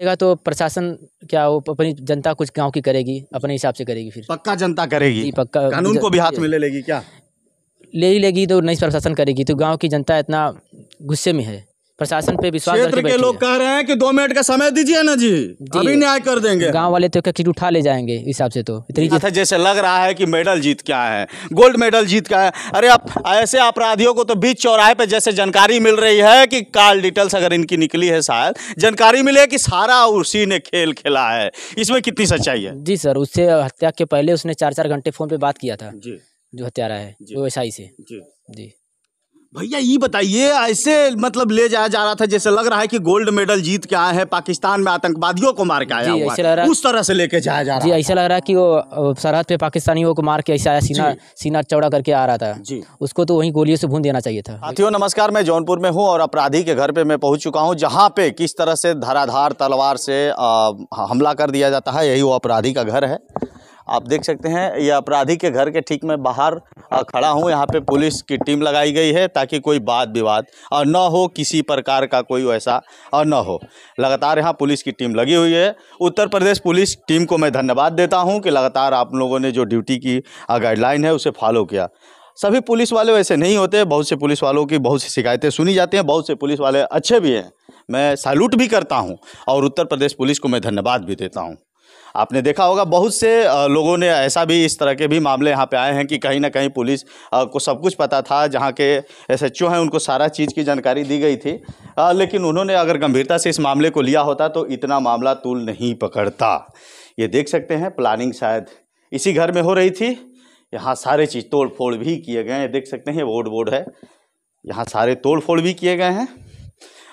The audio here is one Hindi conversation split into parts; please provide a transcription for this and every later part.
रहेगा तो प्रशासन क्या हो अपनी जनता कुछ गांव की करेगी अपने हिसाब से करेगी फिर पक्का जनता करेगी पक्का कानून को भी हाथ में ले लेगी क्या ले ही लेगी तो नहीं प्रशासन करेगी तो गांव की जनता इतना गुस्से में है प्रशासन पे विश्वास क्षेत्र के लोग कह रहे हैं कि दो मिनट का समय दीजिए ना जी अभी न्याय कर देंगे गांव वाले तो क्या उठा ले जाएंगे हिसाब से तो इतनी जैसे लग रहा है कि मेडल जीत क्या है गोल्ड मेडल जीत क्या है अरे आप ऐसे अपराधियों को तो बीच चौराहे पे जैसे जानकारी मिल रही है कि काल डिटेल्स अगर इनकी निकली है शायद जानकारी मिले की सारा उसी ने खेल खेला है इसमें कितनी सच्चाई है जी सर उससे हत्या के पहले उसने चार चार घंटे फोन पे बात किया था जो हत्यारा है वो ऐसा ही से जी जी भैया ये बताइए ऐसे मतलब ले जाया जा रहा था जैसे लग रहा है कि गोल्ड मेडल जीत के आए हैं पाकिस्तान में आतंकवादियों को मार के आया हुआ है उस तरह से लेके जाया जा रहा जी ऐसा लग रहा है कि वो सरहद पे पाकिस्तानियों को मार के ऐसा आया सीना सीना चौड़ा करके आ रहा था जी उसको तो वही गोलियों से भून देना चाहिए था साथियों नमस्कार मैं जौनपुर में हूँ और अपराधी के घर पे मैं पहुंच चुका हूँ जहाँ पे किस तरह से धराधार तलवार से हमला कर दिया जाता है यही वो अपराधी का घर है आप देख सकते हैं ये अपराधी के घर के ठीक में बाहर खड़ा हूँ यहाँ पे पुलिस की टीम लगाई गई है ताकि कोई वाद विवाद और न हो किसी प्रकार का कोई वैसा और न हो लगातार यहाँ पुलिस की टीम लगी हुई है उत्तर प्रदेश पुलिस टीम को मैं धन्यवाद देता हूँ कि लगातार आप लोगों ने जो ड्यूटी की गाइडलाइन है उसे फॉलो किया सभी पुलिस वाले वैसे नहीं होते बहुत से पुलिस वालों की बहुत सी शिकायतें सुनी जाती हैं बहुत से पुलिस वाले अच्छे भी हैं मैं सैल्यूट भी करता हूँ और उत्तर प्रदेश पुलिस को मैं धन्यवाद भी देता हूँ आपने देखा होगा बहुत से लोगों ने ऐसा भी इस तरह के भी मामले यहाँ पे आए हैं कि कहीं ना कहीं पुलिस को सब कुछ पता था जहाँ के एस एच हैं उनको सारा चीज़ की जानकारी दी गई थी लेकिन उन्होंने अगर गंभीरता से इस मामले को लिया होता तो इतना मामला तूल नहीं पकड़ता ये देख सकते हैं प्लानिंग शायद इसी घर में हो रही थी यहाँ सारे चीज़ तोड़ फोड़ भी किए गए हैं देख सकते हैं बोर्ड बोर्ड है यहाँ सारे तोड़ फोड़ भी किए गए हैं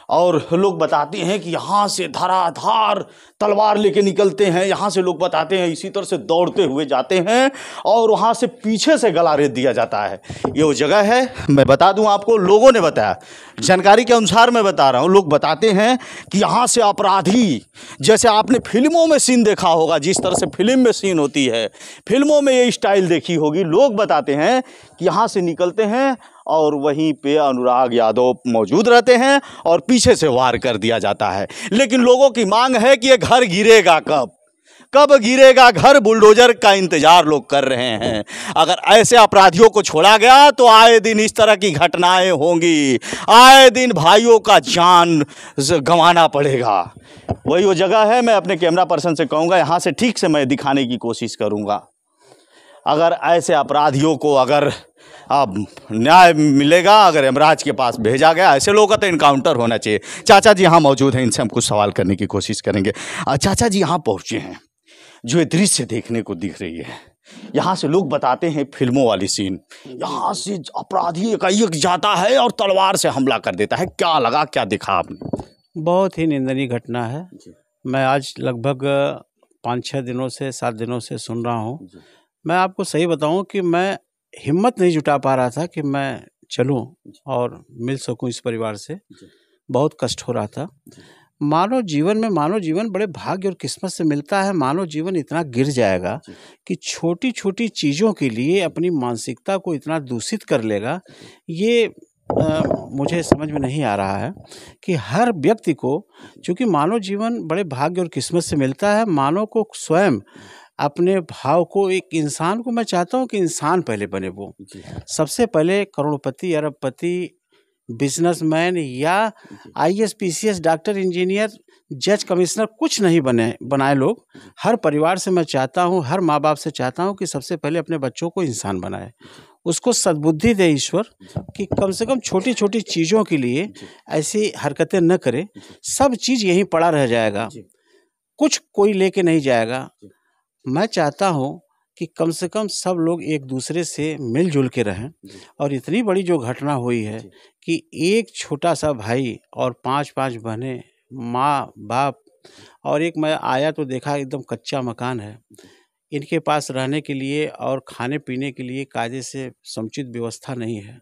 और लोग बताते हैं कि यहाँ से धराधार तलवार लेके निकलते हैं यहाँ से लोग बताते हैं इसी तरह से दौड़ते हुए जाते हैं और वहाँ से पीछे से गला रेत दिया जाता है ये वो जगह है मैं बता दूँ आपको लोगों ने बताया जानकारी के अनुसार मैं बता रहा हूँ लोग बताते हैं कि यहाँ से अपराधी जैसे आपने फिल्मों में सीन देखा होगा जिस तरह से फिल्म में सीन होती है फिल्मों में ये स्टाइल देखी होगी लोग बताते हैं कि यहाँ से निकलते हैं और वहीं पे अनुराग यादव मौजूद रहते हैं और पीछे से वार कर दिया जाता है लेकिन लोगों की मांग है कि ये घर गिरेगा कब कब गिरेगा घर बुलडोजर का इंतजार लोग कर रहे हैं अगर ऐसे अपराधियों को छोड़ा गया तो आए दिन इस तरह की घटनाएं होंगी आए दिन भाइयों का जान गंवाना पड़ेगा वही वो जगह है मैं अपने कैमरा पर्सन से कहूँगा यहाँ से ठीक से मैं दिखाने की कोशिश करूँगा अगर ऐसे अपराधियों को अगर अब न्याय मिलेगा अगर यमराज के पास भेजा गया ऐसे लोगों का तो इनकाउंटर होना चाहिए चाचा जी यहाँ मौजूद हैं इनसे हम कुछ सवाल करने की कोशिश करेंगे चाचा जी यहाँ पहुँचे हैं जो ये दृश्य देखने को दिख रही है यहाँ से लोग बताते हैं फिल्मों वाली सीन यहाँ से अपराधी एकाएक जाता है और तलवार से हमला कर देता है क्या लगा क्या दिखा आपने बहुत ही निंदनीय घटना है मैं आज लगभग पाँच छः दिनों से सात दिनों से सुन रहा हूँ मैं आपको सही बताऊं कि मैं हिम्मत नहीं जुटा पा रहा था कि मैं चलूं और मिल सकूं इस परिवार से बहुत कष्ट हो रहा था मानव जीवन में मानव जीवन बड़े भाग्य और किस्मत से मिलता है मानव जीवन इतना गिर जाएगा कि छोटी छोटी चीज़ों के लिए अपनी मानसिकता को इतना दूषित कर लेगा ये आ, मुझे समझ में नहीं आ रहा है कि हर व्यक्ति को चूँकि मानव जीवन बड़े भाग्य और किस्मत से मिलता है मानव को स्वयं अपने भाव को एक इंसान को मैं चाहता हूँ कि इंसान पहले बने वो हाँ। सबसे पहले करोड़पति अरबपति बिजनेसमैन या I S P C S doctor engineer जज कमिश्नर कुछ नहीं बने बनाए लोग हर परिवार से मैं चाहता हूँ हर माँ बाप से चाहता हूँ कि सबसे पहले अपने बच्चों को इंसान बनाए उसको सद्बुद्धि दे ईश्वर कि कम से कम छोटी छोटी चीज़ों के लिए ऐसी हरकतें न करें सब चीज़ यहीं पड़ा रह जाएगा कुछ कोई लेके नहीं जाएगा मैं चाहता हूँ कि कम से कम सब लोग एक दूसरे से मिलजुल के रहें और इतनी बड़ी जो घटना हुई है कि एक छोटा सा भाई और पांच पांच बहने माँ बाप और एक मैं आया तो देखा एकदम कच्चा मकान है इनके पास रहने के लिए और खाने पीने के लिए कायदे से समुचित व्यवस्था नहीं है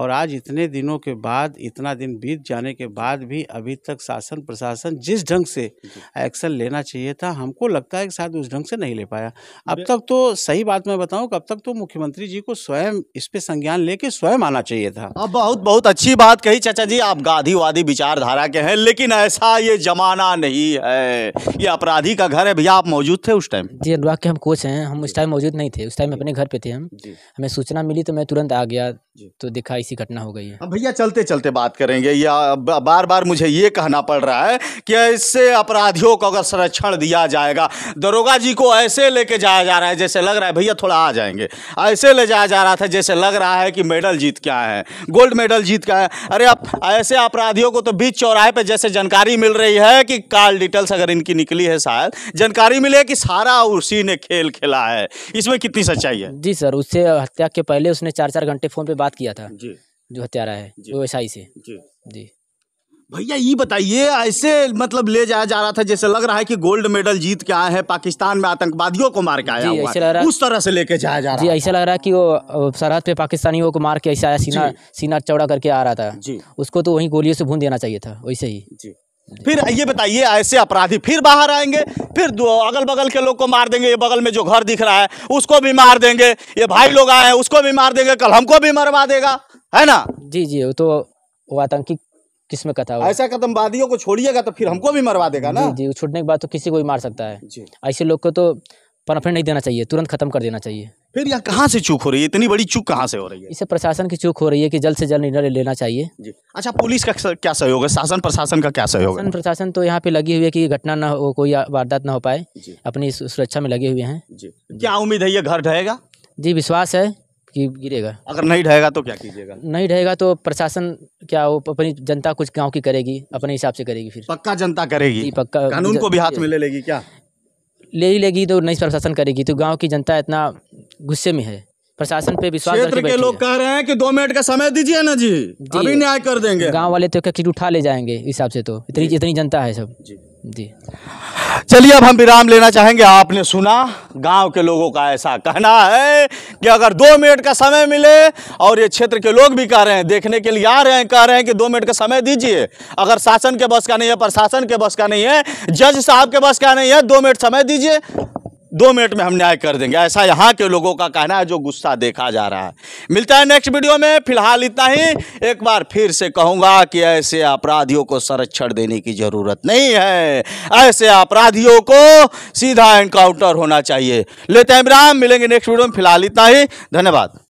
और आज इतने दिनों के बाद इतना दिन बीत जाने के बाद भी अभी तक शासन प्रशासन जिस ढंग से एक्शन लेना चाहिए था हमको लगता है कि शायद उस ढंग से नहीं ले पाया अब तक तो सही बात मैं बताऊँ अब तक तो मुख्यमंत्री जी को स्वयं इस पर संज्ञान लेके स्वयं आना चाहिए था अब बहुत बहुत अच्छी बात कही चाचा जी आप गांधीवादी विचारधारा के हैं लेकिन ऐसा ये जमाना नहीं है ये अपराधी का घर है भैया आप मौजूद थे उस टाइम जी अनुराग के हमको कोच हैं हम उस टाइम मौजूद नहीं थे उस टाइम अपने घर पे थे हम हमें सूचना मिली तो मैं तुरंत आ गया तो देखा ऐसी घटना हो गई है भैया चलते चलते बात करेंगे या बार बार मुझे ये कहना पड़ रहा है कि ऐसे अपराधियों को अगर संरक्षण दिया जाएगा दरोगा जी को ऐसे लेके जाया जा रहा है जैसे लग रहा है भैया थोड़ा आ जाएंगे ऐसे ले जाया जा रहा था जैसे लग रहा है कि मेडल जीत क्या है गोल्ड मेडल जीत क्या है अरे आप ऐसे अपराधियों को तो बीच चौराहे पर जैसे जानकारी मिल रही है कि कार डिटेल्स अगर इनकी निकली है शायद जानकारी मिले कि सारा उसी ने खेल खेल खेला है इसमें कितनी सच्चाई है जी सर उससे हत्या के पहले उसने चार चार घंटे फोन पे बात किया था जी जो हत्यारा है जी, वो ऐसा ही से जी जी भैया ये बताइए ऐसे मतलब ले जाया जा रहा था जैसे लग रहा है कि गोल्ड मेडल जीत के आए हैं पाकिस्तान में आतंकवादियों को मार के आया हुआ लग रहा उस तरह से लेके जाया जा रहा जी ऐसा लग रहा है कि वो सरहद पे पाकिस्तानियों को मार के ऐसा आया सीना सीना चौड़ा करके आ रहा था उसको तो वही गोलियों से भून देना चाहिए था वैसे ही जी फिर ये बताइए ऐसे अपराधी फिर बाहर आएंगे फिर अगल बगल के लोग को मार देंगे ये बगल में जो घर दिख रहा है उसको भी मार देंगे ये भाई लोग आए हैं उसको भी मार देंगे कल हमको भी मरवा देगा है ना जी जी वो तो वो आतंकी किसमें कथा था ऐसा वादियों को छोड़िएगा तो फिर हमको भी मरवा देगा ना जी छूटने के बाद तो किसी को भी मार सकता है ऐसे लोग को तो परफ्रेंड नहीं देना चाहिए तुरंत खत्म कर देना चाहिए फिर यहाँ कहाँ से चूक हो रही है इतनी बड़ी चूक कहाँ से हो रही है इससे प्रशासन की चूक हो रही है कि जल्द से जल्द निर्णय लेना चाहिए जी अच्छा पुलिस का क्या सहयोग है शासन प्रशासन का क्या सहयोग है प्रशासन तो यहाँ पे लगी हुई है कि घटना ना हो कोई वारदात ना हो पाए अपनी सुरक्षा में लगे हुए हैं जी क्या उम्मीद है ये घर ढहेगा जी विश्वास है कि गिरेगा अगर नहीं ढहेगा तो क्या कीजिएगा नहीं ढहेगा तो प्रशासन क्या वो अपनी जनता कुछ गांव की करेगी अपने हिसाब से करेगी फिर पक्का जनता करेगी पक्का कानून को भी हाथ में ले लेगी क्या ले ही लेगी तो नहीं प्रशासन करेगी तो गाँव की जनता इतना गुस्से में है प्रशासन पे विश्वास क्षेत्र के लोग कह रहे हैं कि दो मिनट का समय दीजिए ना जी, जी अभी न्याय कर देंगे गांव वाले तो क्या उठा ले जाएंगे हिसाब से तो इतनी इतनी जनता है सब जी जी चलिए अब हम विराम लेना चाहेंगे आपने सुना गांव के लोगों का ऐसा कहना है कि अगर दो मिनट का समय मिले और ये क्षेत्र के लोग भी कह रहे हैं देखने के लिए आ रहे हैं कह रहे हैं कि दो मिनट का समय दीजिए अगर शासन के बस का नहीं है प्रशासन के बस का नहीं है जज साहब के बस का नहीं है दो मिनट समय दीजिए दो मिनट में हम न्याय कर देंगे ऐसा यहाँ के लोगों का कहना है जो गुस्सा देखा जा रहा है मिलता है नेक्स्ट वीडियो में फिलहाल इतना ही एक बार फिर से कहूँगा कि ऐसे अपराधियों को संरक्षण देने की ज़रूरत नहीं है ऐसे अपराधियों को सीधा एनकाउंटर होना चाहिए लेते हैं विराम मिलेंगे नेक्स्ट वीडियो में फिलहाल इतना ही धन्यवाद